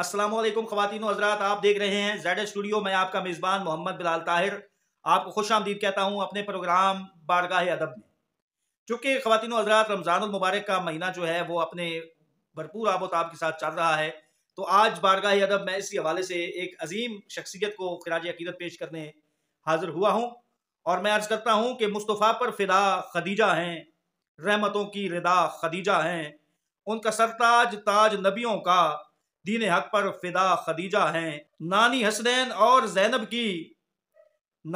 असलम खातिन हजरात आप देख रहे हैं जेड स्टूडियो मैं आपका मेज़बान मोहम्मद बिलाल ताहिर आपको खुश आमदीद कहता हूँ अपने प्रोग्राम बारगाह अदब में चूँकि खातिन हजरात रमज़ानमबारक का महीना जो है वो अपने भरपूर आबोताब के साथ चल रहा है तो आज बारगाह अदब में इसी हवाले से एक अजीम शख्सियत को खराज अकीदत पेश करने हाजिर हुआ हूँ और मैं अर्ज़ करता हूँ कि मुस्तफ़ा पर फिदा खदीजा हैं रहमतों की रिदा खदीजा हैं उनका सरताज ताज नबियों का दीन हक पर फिदा खदीजा हैं नानी हसनैन और जैनब की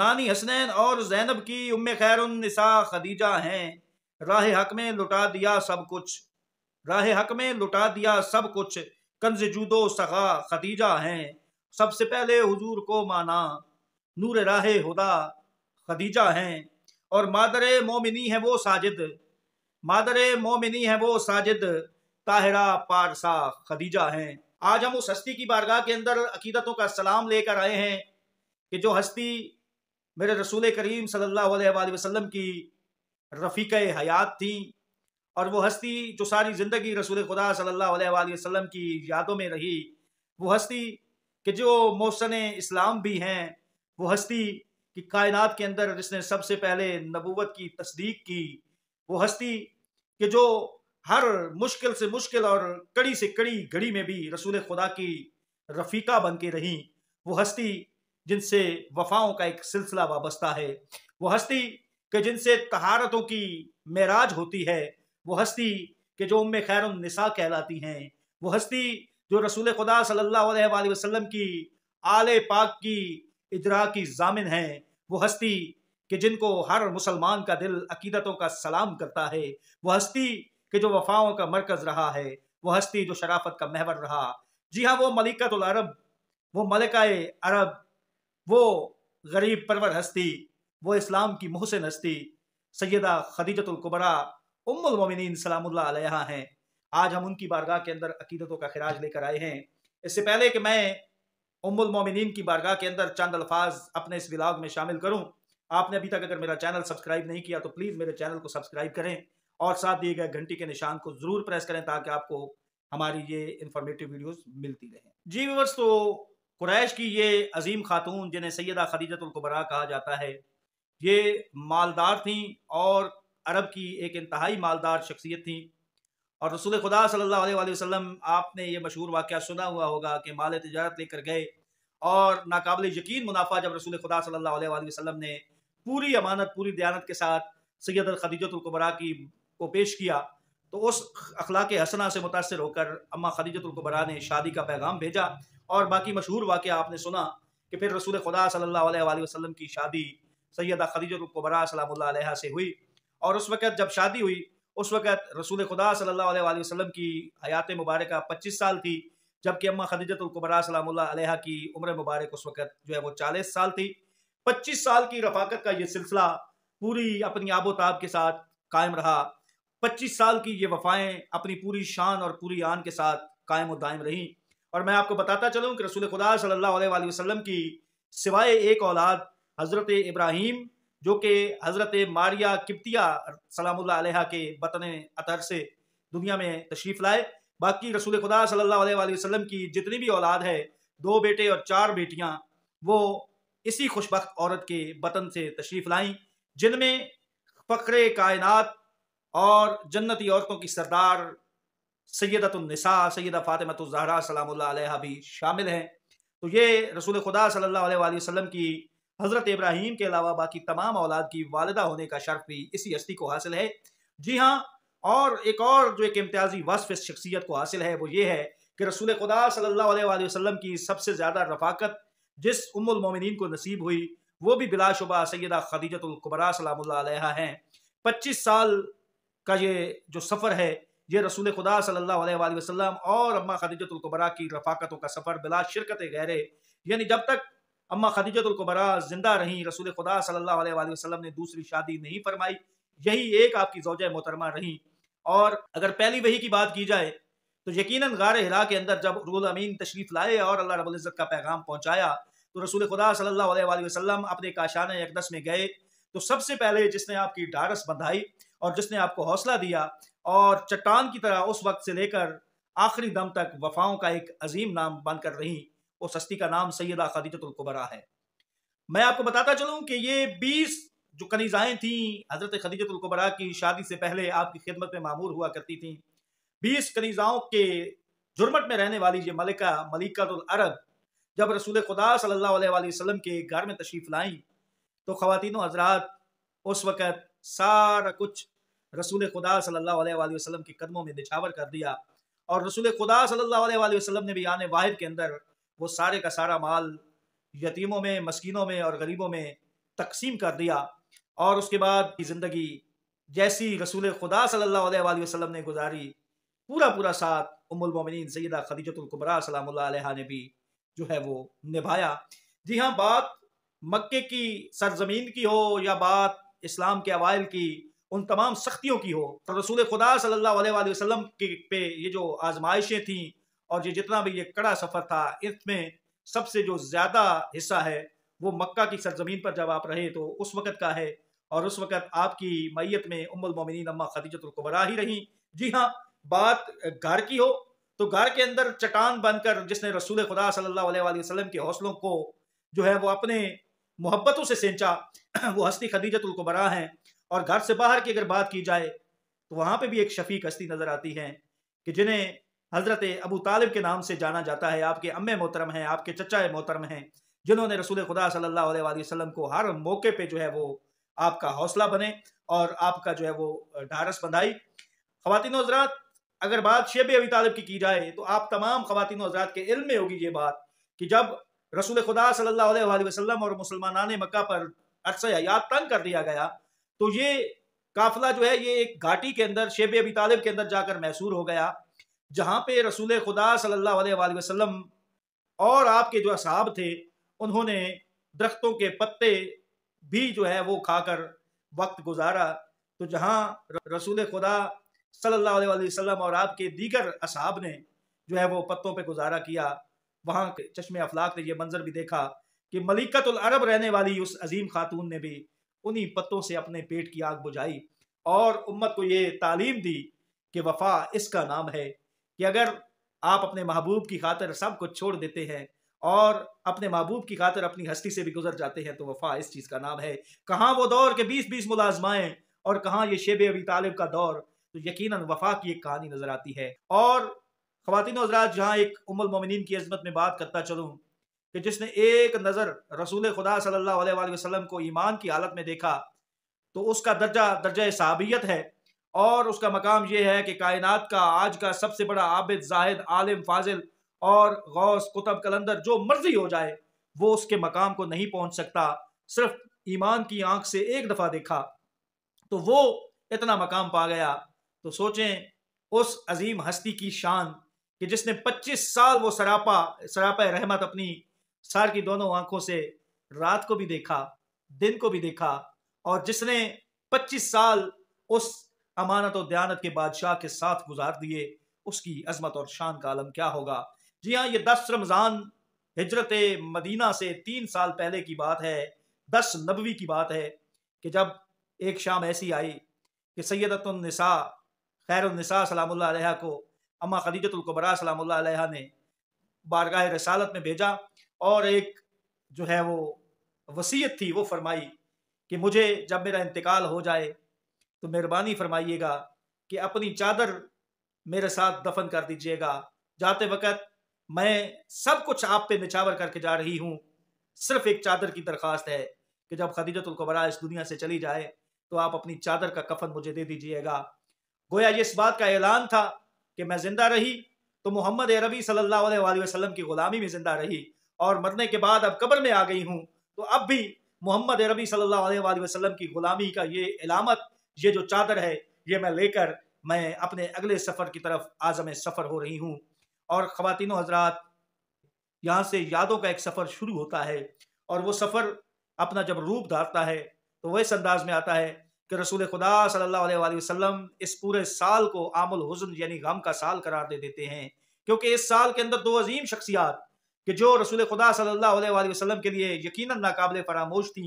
नानी हसनैन और जैनब की उम खैरनिसा खदीजा हैं राह हक में लुटा दिया सब कुछ राह हक में लुटा दिया सब कुछ कंज जूदो सगा खदीजा हैं सबसे पहले हुजूर को माना नूर राह हुदा खदीजा हैं और मादर मोमिनी है वो साजिद मादर मोमिनी है वो साजिद ताहरा पारसा खदीजा हैं आज हम उस हस्ती की बारगाह के अंदर अकीदतों का सलाम लेकर आए हैं कि जो हस्ती मेरे रसूल करीम सल्लल्लाहु अलैहि वसल्लम की रफ़ीक हयात थी और वो हस्ती जो सारी ज़िंदगी रसूल खुदा सल्लल्लाहु अलैहि वसल्लम की यादों में रही वो हस्ती कि जो मौसन इस्लाम भी हैं वो हस्ती कि कायनात के अंदर जिसने सबसे पहले नबूवत की तस्दीक की वो हस्ती कि जो हर मुश्किल से मुश्किल और कड़ी से कड़ी घड़ी में भी रसूल खुदा की रफीका बन के रहीं वो हस्ती जिनसे वफाओं का एक सिलसिला वाबस्ता है वो हस्ती के जिनसे तहारतों की मेराज होती है वो हस्ती के जो उम खैर निसा कहलाती हैं वो हस्ती जो रसूल खुदा सल्लल्लाहु अलैहि वसल्लम की आले पाक की इजरा की जामिन हैं वो हस्ती के जिनको हर मुसलमान का दिल अकीदतों का सलाम करता है वो हस्ती कि जो वफाओं का मरकज रहा है वो हस्ती जो शराफत का महवर रहा जी हाँ वो मलिकतुल अरब वो मलिका अरब वो गरीब परवर हस्ती वो इस्लाम की मोहसिन हस्ती सैदा खदीजतुल्कुबरा उम्मिन सलाम्ला हैं आज हम उनकी बारगाह के अंदर अकीदतों का खराज लेकर आए हैं इससे पहले कि मैं उम्मिन की बारगाह के अंदर चंद अल्फाज अपने इस ब्लाग में शामिल करूँ आपने अभी तक अगर मेरा चैनल सब्सक्राइब नहीं किया तो प्लीज़ मेरे चैनल को सब्सक्राइब करें और साथ दिए गए घंटी के निशान को जरूर प्रेस करें ताकि आपको हमारी ये इंफॉर्मेटिव वीडियोस मिलती रहें जी विवर्स तो कुरैश की ये अजीम खातून जिन्हें सैदा खदीजतुल्कुबरा कहा जाता है ये मालदार थी और अरब की एक इंतहाई मालदार शख्सियत थी और रसूल खुदा सल्लल्लाहु अलैहि वसल्लम आपने ये मशहूर वाक़ सुना हुआ होगा कि माल तजारत लेकर गए और नाकबिल यकीन मुनाफा जब रसूल खुदा सल्लल्लाहु अलैहि वसल्लम ने पूरी अमानत पूरी दयानत के साथ सैद खदीजतुल्कुबरा की को पेश किया तो उस अखलाक हसना से मुतासर होकर अम्मा खदीजतुल्कबरा ने शादी का पैगाम भेजा और बाकी मशहूर वाक़ आपने सुना कि फिर रसूल खुदा सल्ला वसलम की शादी सैदा खदीजतुल्कबरा सलाम से हुई और उस वक़्त जब शादी हुई उस वक़्त रसूल खुदा सल्ला वसलम की हयात मुबारक पच्चीस साल थी जबकि अम्मा खदीजतुल्कबरा सलाम की उम्र मुबारक उस वक़्त जो है वो चालीस साल थी पच्चीस साल की रफाकत का ये सिलसिला पूरी अपनी आबोताब के साथ कायम रहा 25 साल की ये वफाएं अपनी पूरी शान और पूरी आन के साथ कायम और दायम रहीं और मैं आपको बताता चलूं कि रसूल खुदा सल्ला वसलम की सिवाय एक औलाद हज़रत इब्राहीम जो कि हज़रत मारिया किप्तिया सलामुल्ला के बतन अतर से दुनिया में तशरीफ़ लाए बाकी रसूल खुदा सल्ला वसलम की जितनी भी औलाद है दो बेटे और चार बेटियाँ वो इसी खुशबक औरत के बतन से तशरीफ़ लाईं जिनमें फ़क्र कायनत और जन्नती औरतों की सरदार सैदतुलनसा सैद फ़ातिमत ज़हरा सलाम भी शामिल हैं तो ये रसूल खुदा सल्ला वसम की हज़रत इब्राहीम के अलावा बाकी तमाम औलाद की वालदा होने का शर्फ भी इसी हस्ती को हासिल है जी हाँ और एक और जो एक इम्तियाजी वसफ़ इस शख्सियत को हासिल है वो ये है कि रसूल खुदा सल्ला वसम की सबसे ज़्यादा रफाकत जिस उमुलमिन को नसीब हुई वो भी बिलाशुबा सैदा खदीजतुल्कुबरा सलाम हैं पच्चीस साल का ये जो सफ़र है ये रसूल खुदा सल्लल्लाहु अलैहि वसल्लम और अम्मा खदीजतुल्कबरा की रफाकतों का सफ़र बिला शिरकत गहरे यानी जब तक अम्मा खदीजतुल्कबरा जिंदा रहीं रसूल खुदा सल्लल्लाहु अलैहि वसल्लम ने दूसरी शादी नहीं फरमाई यही एक आपकी जोज मोहतरमा रहीं और अगर पहली वही की बात की जाए तो यकीन गार हिला के अंदर जब रूल अमीन तशरीफ़ लाए और अल्लाह रबुल्ज़त का पैगाम पहुँचाया तो रसूल खुदा सल्ला वसलम अपने काशान यकदस में गए तो सबसे पहले जिसने आपकी डारस बंधाई और जिसने आपको हौसला दिया और चट्टान की तरह उस वक्त से लेकर आखिरी दम तक वफाओं का एक अजीम नाम बनकर रही वो सस्ती का नाम सैदा खदीजतुल्कुबरा है मैं आपको बताता चलूं कि ये बीस जो कनीजाएं थीं हज़रत खदीजतुल्कुबरा की शादी से पहले आपकी खिदमत में मामूर हुआ करती थीं बीस कनीजाओं के जुर्मट में रहने वाली ये मलिका मलिकतुलरब जब रसूल खुदा सल्लल्लाहु अलैहि वसल्लम के घर में तशरीफ़ लाई तो ख़वातिन हजरात उस वक़्त सारा कुछ रसूल खुदा सल्लाम के कदमों में निछावर कर दिया और रसूल खुदा सल्लाम ने भी आने वाहिद के अंदर वो सारे का सारा माल यतीमों में मस्किनों में और गरीबों में तकसीम कर दिया और उसके बाद की ज़िंदगी जैसी रसूल खुदा सल्ला वसलम ने गुजारी पूरा पूरा साथ उमुलमिन सैदा खदीजतुल्कुबरा सलाम ने भी जो है वो निभाया जी हाँ बात मक्के की सरजमीन की हो या बात इस्लाम के अवाइल की उन तमाम सख्तियों की हो तो रसूल खुदा सल्लल्लाहु अलैहि वसल्लम के पे ये जो आजमाइशें थीं और ये जितना भी ये कड़ा सफ़र था इसमें सबसे जो ज़्यादा हिस्सा है वो मक्का की सरजमीन पर जब आप रहे तो उस वक़्त का है और उस वक़्त आपकी मैत में उम्मुल मोमिनीन अम्मा खदीजतुल्कुबरा ही रहीं जी हाँ बात घर की हो तो घर के अंदर चटान बनकर जिसने रसूल खुदा सल्लल्लाहु अलैहि वसल्लम के हौसलों को जो है वो अपने मोहब्बतों से सेंचा वो हस्ती खदीजतुल कुबरा हैं और घर से बाहर की अगर बात की जाए तो वहाँ पे भी एक शफीक हस्ती नज़र आती हैं कि जिन्हें हज़रत अबू तालिब के नाम से जाना जाता है आपके अम्मे मोहतरम हैं आपके चचा मोहतरम हैं जिन्होंने रसूल खुदा सल्लल्लाहु अलैहि वसल्लम को हर मौके पे जो है वो आपका हौसला बने और आपका जो है वो ढारस बंधाई खुतिन हजरात अगर बात शेब अबी तालिब की की जाए तो आप तमाम खातिन हजरात के इल्म में होगी ये बात कि जब रसूल खुदा सल्लाम अलैहि और मुसलमान मक्का पर अरसा हयात तंग कर दिया गया तो ये काफिला जो है ये एक घाटी के अंदर शेब अबी तालिब के अंदर जाकर मैसूर हो गया जहाँ पे रसूल खुदा सल्ला वसलम और आपके जो असहाब थे उन्होंने दरख्तों के पत्ते भी जो है वो खाकर वक्त गुजारा तो जहाँ रसूल खुदा सल्ला वसलम और आपके दीगर असहाब ने जो है वो पत्तों पे गुजारा किया वहां चश्मे अफलाक ने यह मंजर भी देखा कि मलिकतुल अरब रहने वाली उस अजीम खातून ने भी उन्हीं पत्तों से अपने पेट की आग बुझाई और उम्मत को ये तालीम दी कि वफा इसका नाम है कि अगर आप अपने महबूब की खातर सब कुछ छोड़ देते हैं और अपने महबूब की खातर अपनी हस्ती से भी गुजर जाते हैं तो वफा इस चीज़ का नाम है कहाँ वो दौर के बीस बीस मुलाजमाएँ और कहाँ ये शेब अबी तालिब का दौर तो यकीनन वफा की एक कहानी नजर आती है और खातिन हजरात जहाँ एक उमल मोमिन की अजमत में बात करता चलूँ कि जिसने एक नज़र रसूल खुदा सल्ला वसलम को ईमान की हालत में देखा तो उसका दर्जा दर्जा साबियत है और उसका मकाम यह है कि कायनात का आज का सबसे बड़ा आबिद जाहिद आलिम फाजिल और गौस कुतब कलंदर जो मर्जी हो जाए वो उसके मकाम को नहीं पहुंच सकता सिर्फ ईमान की आंख से एक दफ़ा देखा तो वो इतना मकाम पा गया तो सोचें उस अजीम हस्ती की शान कि जिसने 25 साल वो सरापा सरापा रहमत अपनी सार की दोनों आंखों से रात को भी देखा दिन को भी देखा और जिसने 25 साल उस अमानत और दयानत के बादशाह के साथ गुजार दिए उसकी अजमत और शान का आलम क्या होगा जी हाँ ये दस रमज़ान हिजरत मदीना से तीन साल पहले की बात है दस नबवी की बात है कि जब एक शाम ऐसी आई कि सैदतनिसा खैरनसा सलाम को अम्मा खदीजतुल्कबरा सलाम ने बारगाह रसालत में भेजा और एक जो है वो वसीयत थी वो फरमाई कि मुझे जब मेरा इंतकाल हो जाए तो मेहरबानी फरमाइएगा कि अपनी चादर मेरे साथ दफन कर दीजिएगा जाते वक्त मैं सब कुछ आप पे निछावर करके जा रही हूँ सिर्फ एक चादर की दरख्वास्त है कि जब खदीजतुल्कबरा इस दुनिया से चली जाए तो आप अपनी चादर का कफन मुझे दे दीजिएगा गोया ये इस बात का ऐलान था कि मैं जिंदा रही तो मोहम्मद रबी सल्लल्लाहु अलैहि की ग़ुलामी में ज़िंदा रही और मरने के बाद अब कब्र में आ गई हूँ तो अब भी मोहम्मद रबी सल्ला वसलम की ग़ुलामी का ये इलामत ये जो चादर है ये मैं लेकर मैं अपने अगले सफ़र की तरफ आज़म सफ़र हो रही हूँ और ख़वातिन हजरात यहाँ से यादों का एक सफ़र शुरू होता है और वो सफ़र अपना जब रूप धारता है तो वह इस अंदाज में आता है कि रसूल खुदा सल्लल्लाहु अलैहि वसल्लम इस पूरे साल को आमुल हुजन यानी गम का साल करार दे देते हैं क्योंकि इस साल के अंदर दो अजीम शख्सियात कि जो रसूल खुदा सल्लल्लाहु अलैहि वसल्लम के लिए यकीन नाकबले फरामोश थी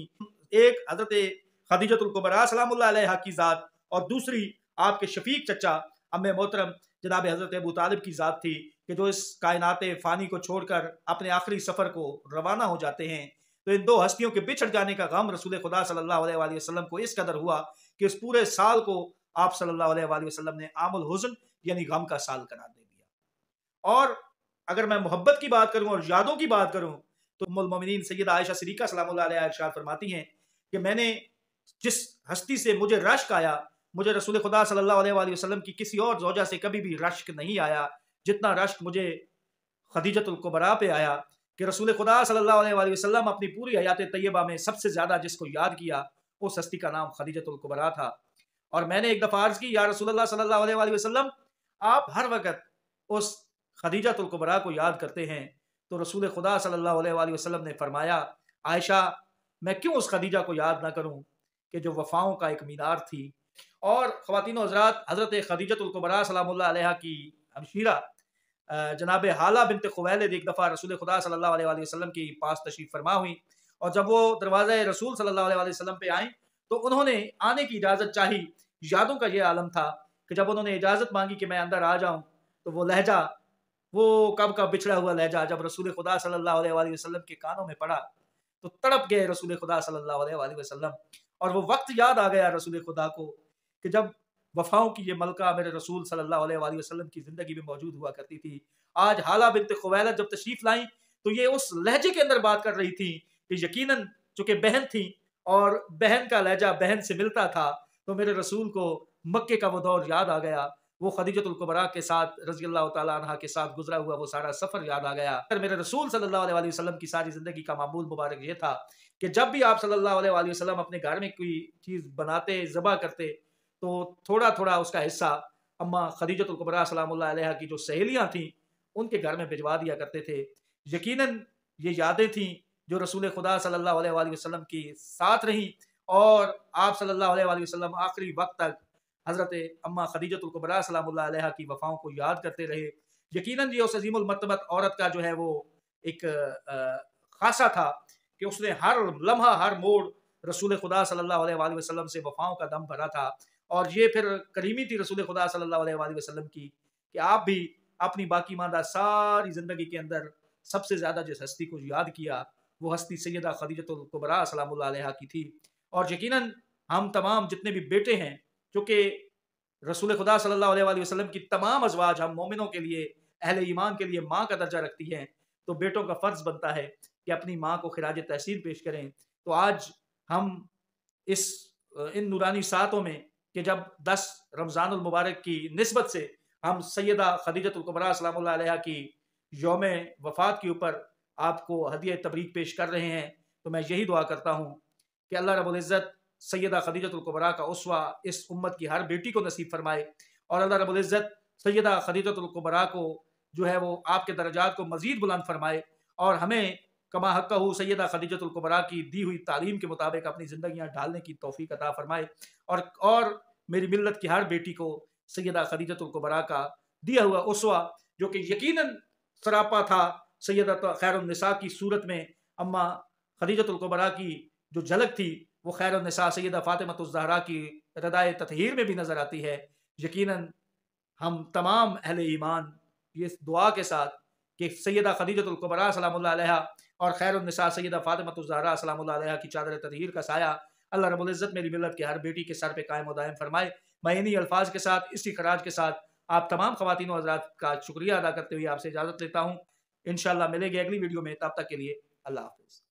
एक हजरत खदीजतुल्कुबरा सलाम की ज़ात और दूसरी आपके शफीक चचा अम मोहतरम जनाब हज़रत अबू तालिब की ज़ात थी कि जो इस कायनात फ़ानी को छोड़कर अपने आखिरी सफ़र को रवाना हो जाते हैं तो इन दो हस्तियों के बिछड़ जाने का गम रसूल खुदा सल्लाम को इस कदर हुआ कि इस पूरे साल को आप सल्लल्लाहु अलैहि ने आमुल हुजन यानी गम का साल करार दे दिया और अगर मैं मोहब्बत की बात करूं और यादों की बात करूं तो मुलमिन सैद आयशा सरीका सलाम सलामशाद फरमाती हैं कि मैंने जिस हस्ती से मुझे रश्क आया मुझे रसूल खुदा सल्ला वसलम की किसी और जोजा से कभी भी रश्क नहीं आया जितना रश्क मुझे खदीजतुल्कबरा पे आया कि रसूल खुदा सल्लल्लाहु अलैहि वसल्लम अपनी पूरी हयात तय्यबा में सबसे ज़्यादा जिसको याद किया उस हस्ती का नाम खदीजतुल्कुबरा था और मैंने एक दफ़ा अर्ज़ की या रसूल सल्लल्लाहु अलैहि वसल्लम आप हर वक्त उस खदीजतुल्कुबरा को याद करते हैं तो रसूल खुदा सल्लल्लाहु अलैहि वसल्लम ने फरमाया आयशा मैं क्यों उस खदीजा को याद ना करूं कि जो वफाओं का एक मीनार थी और ख़वान हजरात हज़रत खदीजतुल्कुबरा सलाम की हमशीरा जनाब हाला बिनत खुवैल एक दफ़ा रसूल खुदा सल्ला वसलम की पास तशरीफ़ फरमा हुई और जब वो दरवाज़े रसूल सल्ला वसलम पर पे तो उन्होंने आने की इजाज़त चाही यादों का ये आलम था कि जब उन्होंने इजाज़त मांगी कि मैं अंदर आ जाऊँ तो वो लहजा वो कब का बिछड़ा हुआ लहजा जब रसूल खुदा सल्ला वसलम के कानों में पड़ा तो तड़प गए रसूल खुदा सल्ला वसलम और वो वक्त याद आ गया रसूल खुदा को कि जब वफाओं की ये मलका मेरे रसूल सल्लल्लाहु अलैहि वसल्लम की ज़िंदगी में मौजूद हुआ करती थी आज हाला बिनते खुवैलत जब तशरीफ़ लाई तो ये उस लहजे के अंदर बात कर रही थी कि यकीनन चूंकि बहन थी और बहन का लहजा बहन से मिलता था तो मेरे रसूल को मक्के का वो दौर याद आ गया वो खदीजतुल्कुबरा के साथ रजी अल्लाह तह के साथ गुजरा हुआ वो सारा सफ़र याद आ गया फिर मेरे रसूल सल्लल्लाहु अलैहि वसल्लम की सारी ज़िंदगी का मामूल मुबारक ये था कि जब भी आप सल्लल्लाहु अलैहि वसल्लम अपने घर में कोई चीज़ बनाते ज़बा करते तो थोड़ा थोड़ा उसका हिस्सा अम्मा खदीजत सलाम्ला की जो सहेलियाँ थीं उनके घर में भिजवा दिया करते थे यकीनन ये यादें थीं जो रसूल खुदा सल्ला वसम की साथ रहीं और आप सल्ला अलैहि आखिरी वक्त तक हज़रत अम्मा खदीजत सलाम्ला की वफ़ाओं को याद करते रहे यकीनन ये उस अजीमतमत औरत का जो है वो एक खासा था कि उसने हर लम्हा हर मोड़ रसूल खुदा सल्ला वसलम से वफ़ाओं का दम भरा था और ये फिर करीमी थी रसूल खुदा सल्लल्लाहु वसलम वसल्लम की कि आप भी अपनी बाकी मादा सारी ज़िंदगी के अंदर सबसे ज़्यादा जिस हस्ती को याद किया वो हस्ती सैदा खदीजतुल्कुबरा सलाम की थी और यकीन हम तमाम जितने भी बेटे हैं जो रसूल खुदा सल्ला वसलम की तमाम अजवाज हम मोमिनों के लिए अहल ईमान के लिए माँ का दर्जा रखती हैं तो बेटों का फ़र्ज़ बनता है कि अपनी माँ को खराज तहसीन पेश करें तो आज हम इस इन नूरानी सातों में कि जब दस रमज़ान मुबारक की नस्बत से हम सैदा खदीजतमरा सलाम की योम वफ़ात के ऊपर आपको हदय तबरीक पेश कर रहे हैं तो मैं यही दुआ करता हूँ कि अल्लाह रबुल्ज़त सैदा खदीजतमरा का उसवा इस उम्मत की हर बेटी को नसीब फरमाए और अल्लाह रबुल्ज़त सैदा खदीजतमरा को जो है वो आपके दर्जात को मज़ीद बुलंद फरमाए और हमें कमा हक कहू सैदा खदीजतुल्कुबरा की दी हुई तालीम के मुताबिक अपनी ज़िंदियाँ ढालने की तोफ़ी अदा फ़रमाए और और मेरी मिलत की हर बेटी को सैदा खदीजतुल्कुबरा का दिया हुआ उसवा जो कि यकीन सरापा था सैदा तो खैरनसा की सूरत में अम्मा खदीजतुल्कुबरा की जो झलक थी वो खैरनसा सैदा फ़ातिमतुजहरा की रदाय तथहर में भी नज़र आती है यकीन हम तमाम अहल ईमान ये दुआ के साथ कि सैदा खदीजतुल्कुबरा सलाम और खैरनिसा सैदा फ़ातमतुजहरा सलाम की चादर तदहीर का साया अल्लाह रबुल्ज़त मेरी मिलत के हर बेटी के सर पर कायम उदायम फरमाए मैं इन्हीं अल्फाज के साथ इसी खराज के साथ आप तमाम खातिन हजरात का शुक्रिया अदा करते हुए आपसे इजाज़त लेता हूँ इन मिलेंगे अगली वीडियो में तब तक के लिए अल्लाह हाफिज़